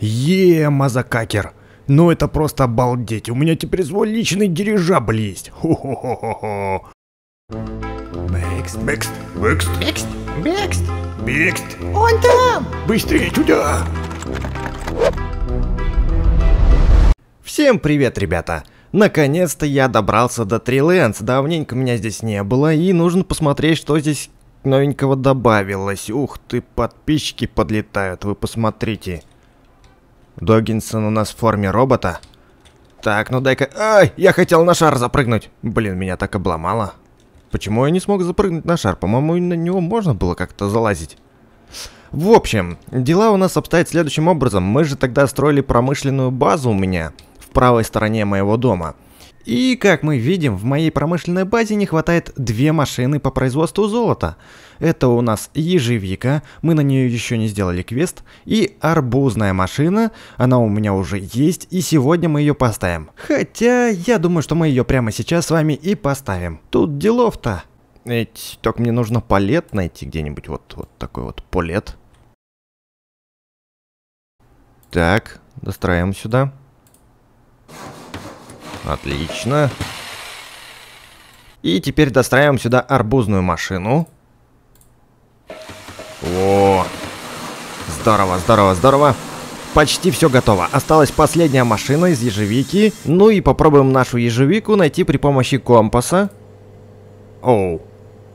Е, мазакакер. Ну это просто обалдеть. У меня теперь свой личный дирижабль есть. Хо-хо-хо-хо-хо. Бэкст, бэкст, бэкст, бэкст, бэкст, Он там. Быстрее туда. Всем привет, ребята. Наконец-то я добрался до Трилэнс. Давненько меня здесь не было, и нужно посмотреть, что здесь новенького добавилось. Ух ты, подписчики подлетают, вы посмотрите. Доггинсон у нас в форме робота. Так, ну дай-ка... Ай, я хотел на шар запрыгнуть. Блин, меня так обломало. Почему я не смог запрыгнуть на шар? По-моему, на него можно было как-то залазить. В общем, дела у нас обстоят следующим образом. Мы же тогда строили промышленную базу у меня в правой стороне моего дома. И, как мы видим, в моей промышленной базе не хватает две машины по производству золота. Это у нас ежевика, мы на нее еще не сделали квест. И арбузная машина, она у меня уже есть, и сегодня мы ее поставим. Хотя, я думаю, что мы ее прямо сейчас с вами и поставим. Тут делов-то. Эть, только мне нужно палет найти где-нибудь, вот, вот такой вот палет. Так, достраиваем сюда. Отлично. И теперь достраиваем сюда арбузную машину. О, здорово, здорово, здорово. Почти все готово. Осталась последняя машина из ежевики. Ну и попробуем нашу ежевику найти при помощи компаса. Оу.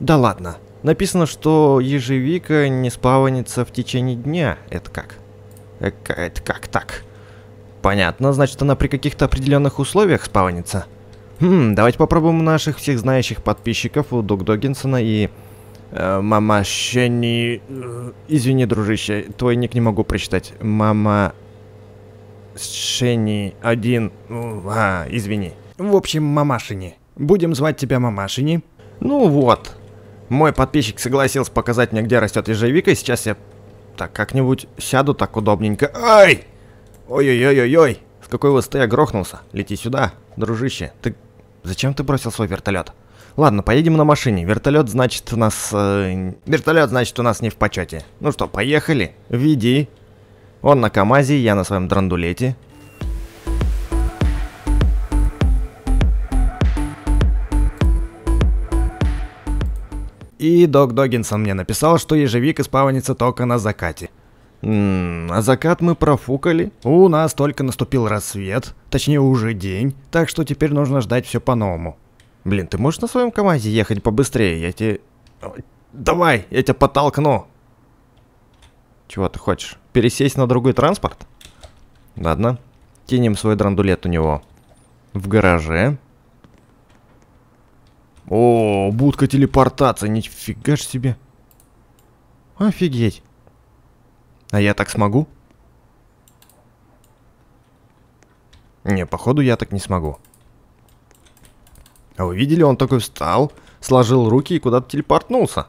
Да ладно. Написано, что ежевика не спавнится в течение дня. Это как? Это как так? Понятно, значит она при каких-то определенных условиях спавнится. Хм, давайте попробуем наших всех знающих подписчиков у Дуг Доггинсона и Э, Мамаще не... Э, извини, дружище, твой ник не могу прочитать. Мама... Шени один... Ну, а, извини. В общем, Мамашини. Будем звать тебя Мамашини. Ну вот. Мой подписчик согласился показать мне, где растет ежевика, и сейчас я так как-нибудь сяду так удобненько. Ай! Ой-ой-ой-ой-ой! С какой высоты я грохнулся? Лети сюда, дружище. Ты... Зачем ты бросил свой вертолет? Ладно, поедем на машине. Вертолет, значит, у нас... Э, вертолет, значит, у нас не в почете. Ну что, поехали. Веди. Он на КамАЗе, я на своем драндулете. И Док Доггинсон мне написал, что ежевик испавнится только на закате. Ммм, а закат мы профукали. У нас только наступил рассвет, точнее уже день, так что теперь нужно ждать все по-новому. Блин, ты можешь на своем КамАЗе ехать побыстрее? Я тебе... Давай, я тебя потолкну. Чего ты хочешь? Пересесть на другой транспорт? Ладно. тянем свой драндулет у него. В гараже. О, будка телепортации, нифига ж себе. Офигеть. А я так смогу? Не, походу я так не смогу. А вы видели, он такой встал, сложил руки и куда-то телепортнулся.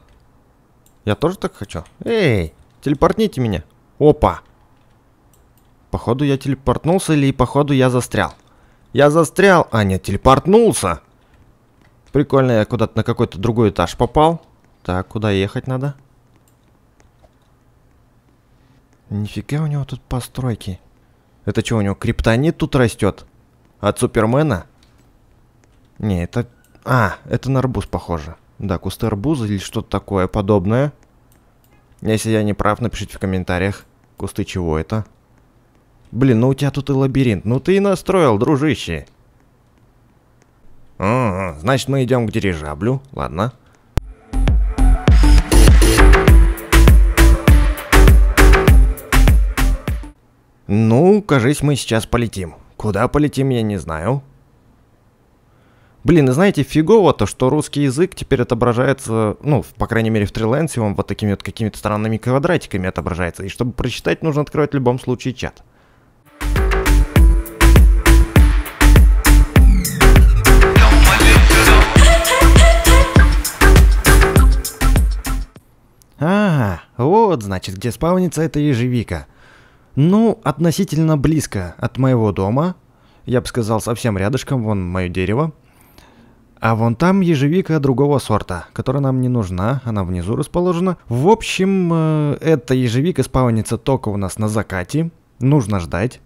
Я тоже так хочу. Эй, телепортните меня. Опа. Походу я телепортнулся или походу я застрял. Я застрял, а не телепортнулся. Прикольно, я куда-то на какой-то другой этаж попал. Так, куда ехать надо? Нифига у него тут постройки. Это что, у него криптонит тут растет? От Супермена? Не, это... А, это на арбуз похоже. Да, кусты арбуза или что-то такое подобное. Если я не прав, напишите в комментариях. Кусты чего это? Блин, ну у тебя тут и лабиринт. Ну ты и настроил, дружище. А, значит, мы идем к дирижаблю. Ладно. Ну, кажись, мы сейчас полетим. Куда полетим, я не знаю. Блин, и знаете, фигово то, что русский язык теперь отображается, ну, по крайней мере, в Трилансе он вот такими вот какими-то странными квадратиками отображается. И чтобы прочитать, нужно открывать в любом случае чат. А, вот, значит, где спавнится эта ежевика. Ну, относительно близко от моего дома. Я бы сказал, совсем рядышком, вон мое дерево. А вон там ежевика другого сорта, которая нам не нужна, она внизу расположена. В общем, э, эта ежевика спавнится только у нас на закате. Нужно ждать.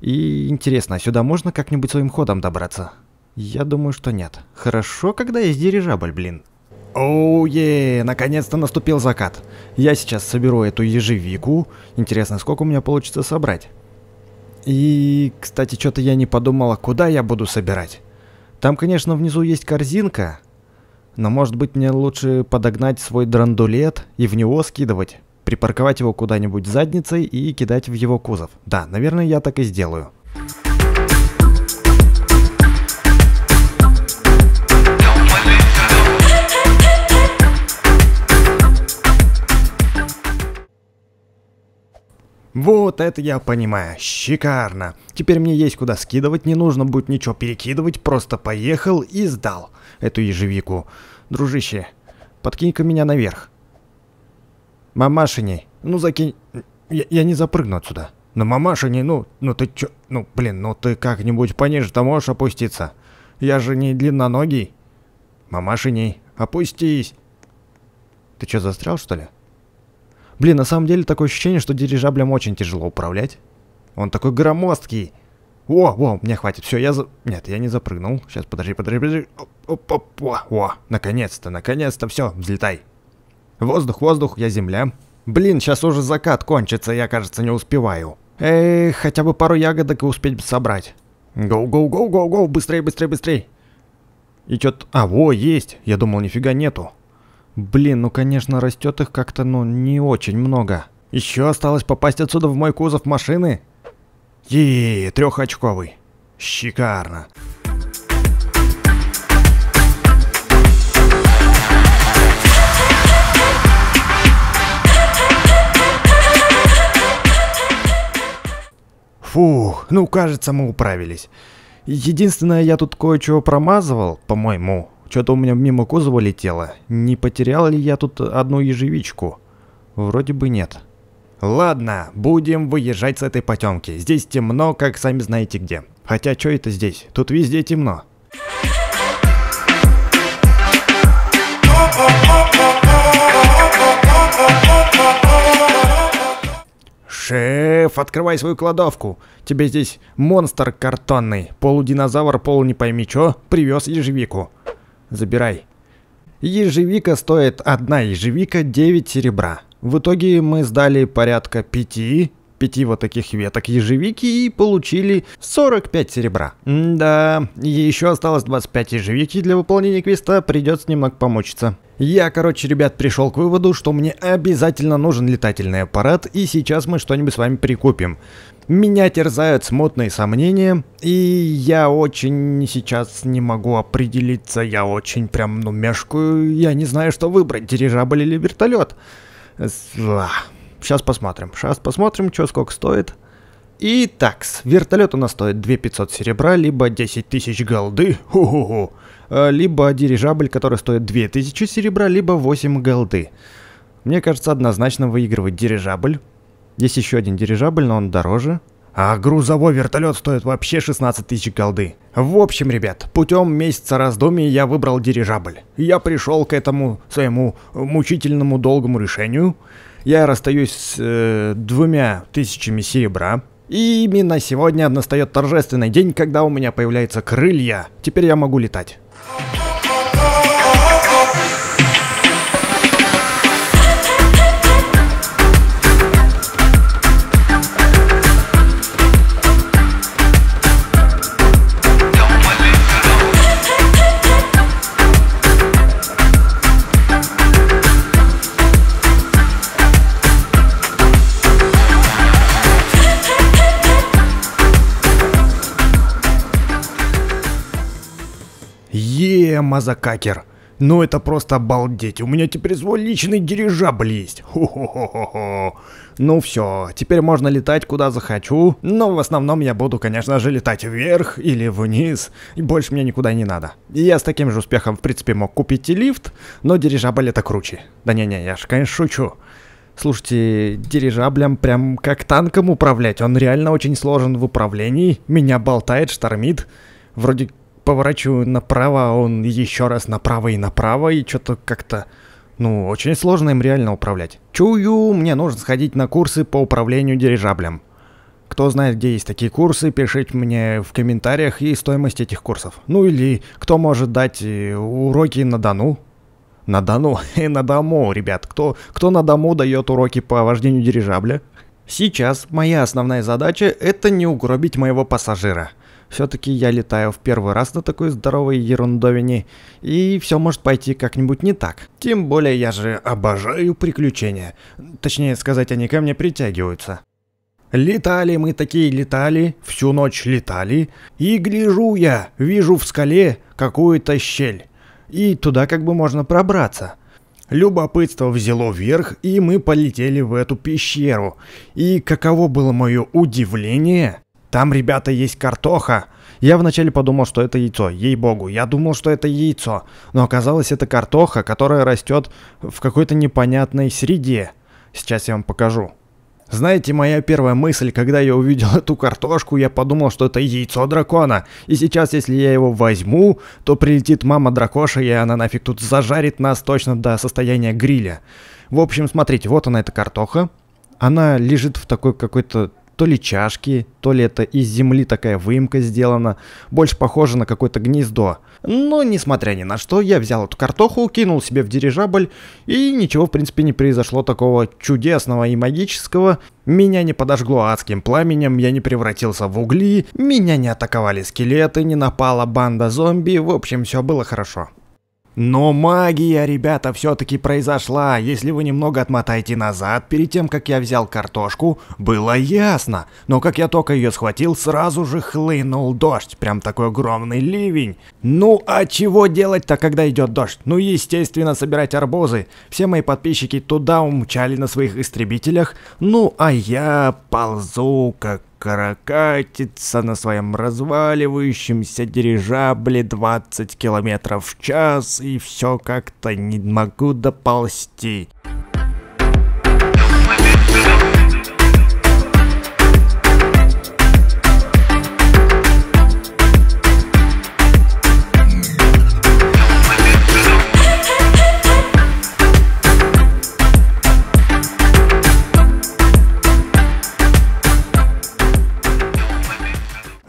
И интересно, а сюда можно как-нибудь своим ходом добраться? Я думаю, что нет. Хорошо, когда есть дирижабль, блин. Оу, е, наконец-то наступил закат. Я сейчас соберу эту ежевику. Интересно, сколько у меня получится собрать. И, кстати, что-то я не подумала, куда я буду собирать. Там, конечно, внизу есть корзинка, но, может быть, мне лучше подогнать свой драндулет и в него скидывать, припарковать его куда-нибудь задницей и кидать в его кузов. Да, наверное, я так и сделаю. Вот это я понимаю, шикарно. Теперь мне есть куда скидывать, не нужно будет ничего перекидывать, просто поехал и сдал эту ежевику. Дружище, подкинь-ка меня наверх. Мамашиней, ну закинь... Я, я не запрыгну отсюда. Но ну, мамашиней, ну, ну ты чё... Ну, блин, ну ты как-нибудь пониже-то можешь опуститься? Я же не длинноногий. Мамашиней, опустись. Ты чё, застрял что ли? Блин, на самом деле такое ощущение, что дирижаблем очень тяжело управлять. Он такой громоздкий. О, о, мне хватит. Все, я за... Нет, я не запрыгнул. Сейчас, подожди, подожди, подожди. Оп, оп, о, о, наконец-то, наконец-то, все, взлетай. Воздух, воздух, я земля. Блин, сейчас уже закат кончится, я, кажется, не успеваю. Эй, хотя бы пару ягодок и успеть собрать. Гоу, гоу, гоу, гоу, гоу, быстрее, быстрее, быстрее. И чё-то... А, во, есть. Я думал, нифига нету. Блин, ну конечно растет их как-то, ну, не очень много. Еще осталось попасть отсюда в мой кузов машины? Еее, трехочковый. Шикарно. Фух, ну кажется мы управились. Единственное, я тут кое-чего промазывал, по-моему, что-то у меня мимо кузова летело. Не потерял ли я тут одну ежевичку? Вроде бы нет. Ладно, будем выезжать с этой потемки. Здесь темно, как сами знаете где. Хотя, что это здесь? Тут везде темно. «Шеф, открывай свою кладовку! Тебе здесь монстр картонный, полудинозавр, полу не пойми чё, привез ежевику. Забирай. Ежевика стоит одна ежевика 9 серебра. В итоге мы сдали порядка 5, 5 вот таких веток ежевики и получили 45 серебра. М да, еще осталось 25 ежевики для выполнения квеста, придется немного помочиться. Я, короче, ребят, пришел к выводу, что мне обязательно нужен летательный аппарат, и сейчас мы что-нибудь с вами прикупим. Меня терзают смутные сомнения, и я очень сейчас не могу определиться, я очень прям, ну, мешкую, я не знаю, что выбрать, дирижабль или вертолет. Сейчас а, посмотрим, сейчас посмотрим, что сколько стоит. Итак, вертолет у нас стоит 2500 серебра, либо 10 тысяч голды, ху-ху-ху, э, либо дирижабль, который стоит 2000 серебра, либо 8 голды. Мне кажется, однозначно выигрывает дирижабль. Есть еще один дирижабль, но он дороже. А грузовой вертолет стоит вообще 16 тысяч голды. В общем, ребят, путем месяца раздумий я выбрал дирижабль. Я пришел к этому своему мучительному долгому решению. Я расстаюсь с э, двумя тысячами серебра. И именно сегодня настает торжественный день, когда у меня появляются крылья. Теперь я могу летать. я мазакакер. Ну это просто обалдеть, у меня теперь свой личный дирижабль есть. Хо-хо-хо-хо-хо. Ну все, теперь можно летать куда захочу, но в основном я буду, конечно же, летать вверх или вниз, и больше мне никуда не надо. И я с таким же успехом, в принципе, мог купить и лифт, но дирижабль это круче. Да не-не, я же, конечно, шучу. Слушайте, дирижаблем прям как танком управлять, он реально очень сложен в управлении, меня болтает, штормит. Вроде поворачиваю направо, а он еще раз направо и направо, и что-то как-то... Ну, очень сложно им реально управлять. Чую, мне нужно сходить на курсы по управлению дирижаблем. Кто знает, где есть такие курсы, пишите мне в комментариях и стоимость этих курсов. Ну или кто может дать э, уроки на Дону. На Дону, и э, на дому, ребят. Кто, кто на дому дает уроки по вождению дирижабля? Сейчас моя основная задача – это не угробить моего пассажира – все-таки я летаю в первый раз на такой здоровой ерундовине, и все может пойти как-нибудь не так. Тем более я же обожаю приключения. Точнее сказать, они ко мне притягиваются. Летали мы такие летали, всю ночь летали, и гляжу я, вижу в скале какую-то щель, и туда как бы можно пробраться. Любопытство взяло вверх, и мы полетели в эту пещеру. И каково было мое удивление, там, ребята, есть картоха. Я вначале подумал, что это яйцо, ей-богу, я думал, что это яйцо, но оказалось это картоха, которая растет в какой-то непонятной среде. Сейчас я вам покажу. Знаете, моя первая мысль, когда я увидел эту картошку, я подумал, что это яйцо дракона. И сейчас, если я его возьму, то прилетит мама дракоша, и она нафиг тут зажарит нас точно до состояния гриля. В общем, смотрите, вот она эта картоха. Она лежит в такой какой-то то ли чашки, то ли это из земли такая выемка сделана, больше похоже на какое-то гнездо. Но, несмотря ни на что, я взял эту картоху, кинул себе в дирижабль, и ничего, в принципе, не произошло такого чудесного и магического. Меня не подожгло адским пламенем, я не превратился в угли, меня не атаковали скелеты, не напала банда зомби, в общем, все было хорошо. Но магия, ребята, все-таки произошла. Если вы немного отмотаете назад, перед тем, как я взял картошку, было ясно. Но как я только ее схватил, сразу же хлынул дождь. Прям такой огромный ливень. Ну, а чего делать-то, когда идет дождь? Ну, естественно, собирать арбузы. Все мои подписчики туда умчали на своих истребителях. Ну, а я ползу, как каракатится на своем разваливающемся дирижабле 20 километров в час и все как-то не могу доползти.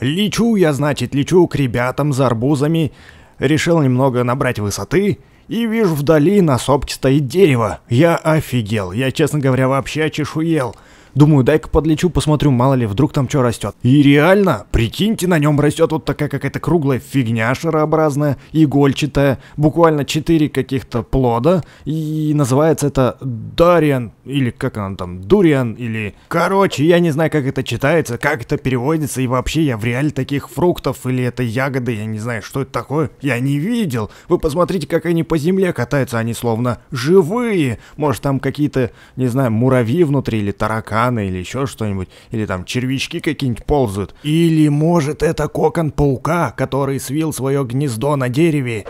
Лечу я, значит, лечу к ребятам за арбузами. Решил немного набрать высоты. И вижу вдали на сопке стоит дерево. Я офигел. Я, честно говоря, вообще чешуел. — Думаю, дай-ка подлечу, посмотрю, мало ли, вдруг там что растет. И реально, прикиньте, на нем растет вот такая какая-то круглая фигня шарообразная, игольчатая, буквально 4 каких-то плода, и называется это Дариан, или как она там, Дуриан, или... Короче, я не знаю, как это читается, как это переводится, и вообще я в реаль таких фруктов или это ягоды, я не знаю, что это такое, я не видел. Вы посмотрите, как они по земле катаются, они словно живые. Может, там какие-то, не знаю, муравьи внутри или тараканы раны или еще что-нибудь, или там червячки какие-нибудь ползают. Или, может, это кокон паука, который свил свое гнездо на дереве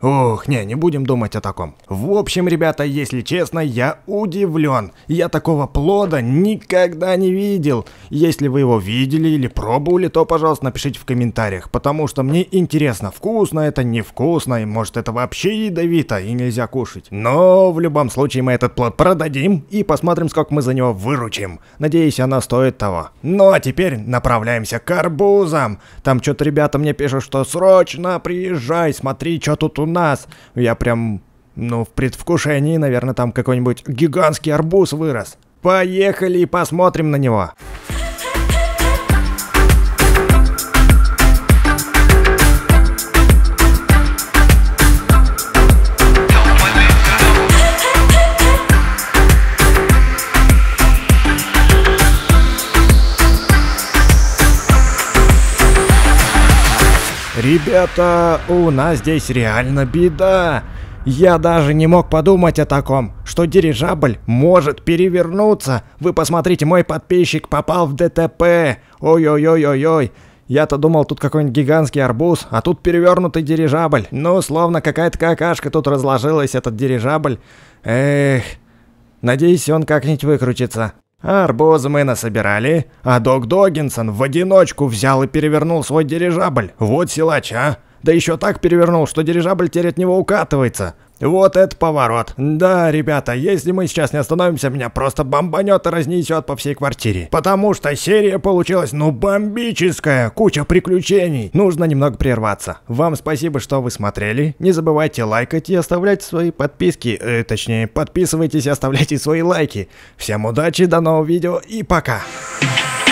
Ох, не, не будем думать о таком. В общем, ребята, если честно, я удивлен. Я такого плода никогда не видел. Если вы его видели или пробовали, то, пожалуйста, напишите в комментариях, потому что мне интересно, вкусно это, невкусно, и может это вообще ядовито и нельзя кушать. Но в любом случае мы этот плод продадим и посмотрим, сколько мы за него выручим. Надеюсь, она стоит того. Ну а теперь направляемся к арбузам. Там что-то ребята мне пишут, что срочно приезжай, смотри, что тут у нас. Я прям, ну, в предвкушении, наверное, там какой-нибудь гигантский арбуз вырос. Поехали и посмотрим на него. «Ребята, у нас здесь реально беда!» Я даже не мог подумать о таком, что дирижабль может перевернуться. Вы посмотрите, мой подписчик попал в ДТП. Ой-ой-ой-ой-ой. Я-то думал, тут какой-нибудь гигантский арбуз, а тут перевернутый дирижабль. Ну, словно какая-то какашка тут разложилась, этот дирижабль. Эх, надеюсь, он как-нибудь выкрутится арбузы мы насобирали, а док Догинсон в одиночку взял и перевернул свой дирижабль. Вот силача, Да еще так перевернул, что дирижабль теперь от него укатывается. Вот это поворот. Да, ребята, если мы сейчас не остановимся, меня просто бомбанет и разнесет по всей квартире. Потому что серия получилась ну бомбическая, куча приключений. Нужно немного прерваться. Вам спасибо, что вы смотрели. Не забывайте лайкать и оставлять свои подписки, э, точнее, подписывайтесь и оставляйте свои лайки. Всем удачи, до нового видео и пока. We'll